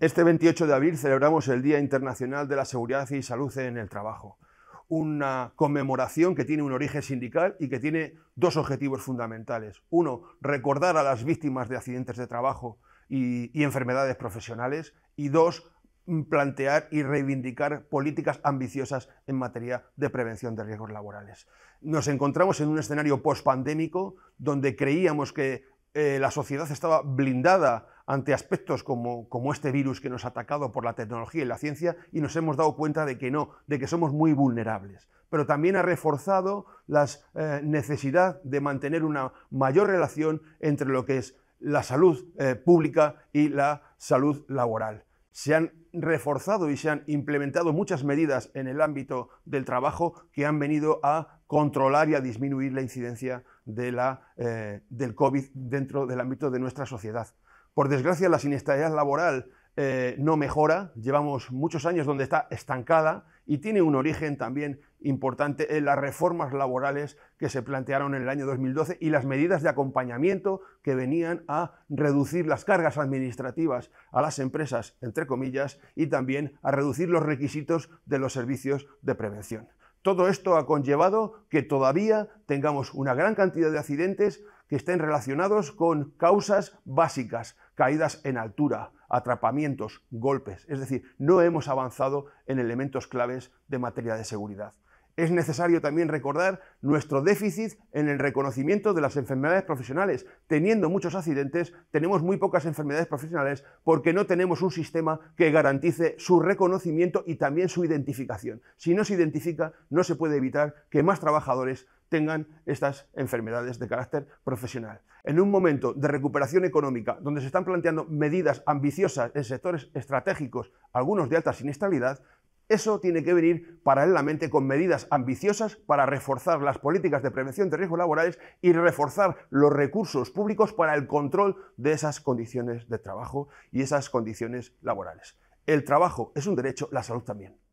Este 28 de abril celebramos el Día Internacional de la Seguridad y Salud en el Trabajo, una conmemoración que tiene un origen sindical y que tiene dos objetivos fundamentales. Uno, recordar a las víctimas de accidentes de trabajo y, enfermedades profesionales y dos, plantear y reivindicar políticas ambiciosas en materia de prevención de riesgos laborales. Nos encontramos en un escenario pospandémico donde creíamos que eh, la sociedad estaba blindada ante aspectos como, este virus que nos ha atacado por la tecnología y la ciencia y nos hemos dado cuenta de que no, de que somos muy vulnerables. Pero también ha reforzado la eh, necesidad de mantener una mayor relación entre lo que es la salud eh, pública y la salud laboral se han reforzado y se han implementado muchas medidas en el ámbito del trabajo que han venido a controlar y a disminuir la incidencia de la, eh, del COVID dentro del ámbito de nuestra sociedad. Por desgracia, la siniestralidad laboral eh, no mejora, llevamos muchos años donde está estancada y tiene un origen también importante en eh, las reformas laborales que se plantearon en el año 2012 y las medidas de acompañamiento que venían a reducir las cargas administrativas a las empresas, entre comillas, y también a reducir los requisitos de los servicios de prevención. Todo esto ha conllevado que todavía tengamos una gran cantidad de accidentes que estén relacionados con causas básicas, caídas en altura, atrapamientos, golpes. Es decir, no hemos avanzado en elementos claves de materia de seguridad es necesario también recordar nuestro déficit en el reconocimiento de las enfermedades profesionales. Teniendo muchos accidentes, tenemos muy pocas enfermedades profesionales porque no tenemos un sistema que garantice su reconocimiento y también su identificación. Si no se identifica, no se puede evitar que más trabajadores tengan estas enfermedades de carácter profesional. En un momento de recuperación económica donde se están planteando medidas ambiciosas en sectores estratégicos, algunos de alta siniestralidad, eso tiene que venir paralelamente con medidas ambiciosas para reforzar las políticas de prevención de riesgos laborales y reforzar los recursos públicos para el control de esas condiciones de trabajo y esas condiciones laborales. El trabajo es un derecho, la salud también.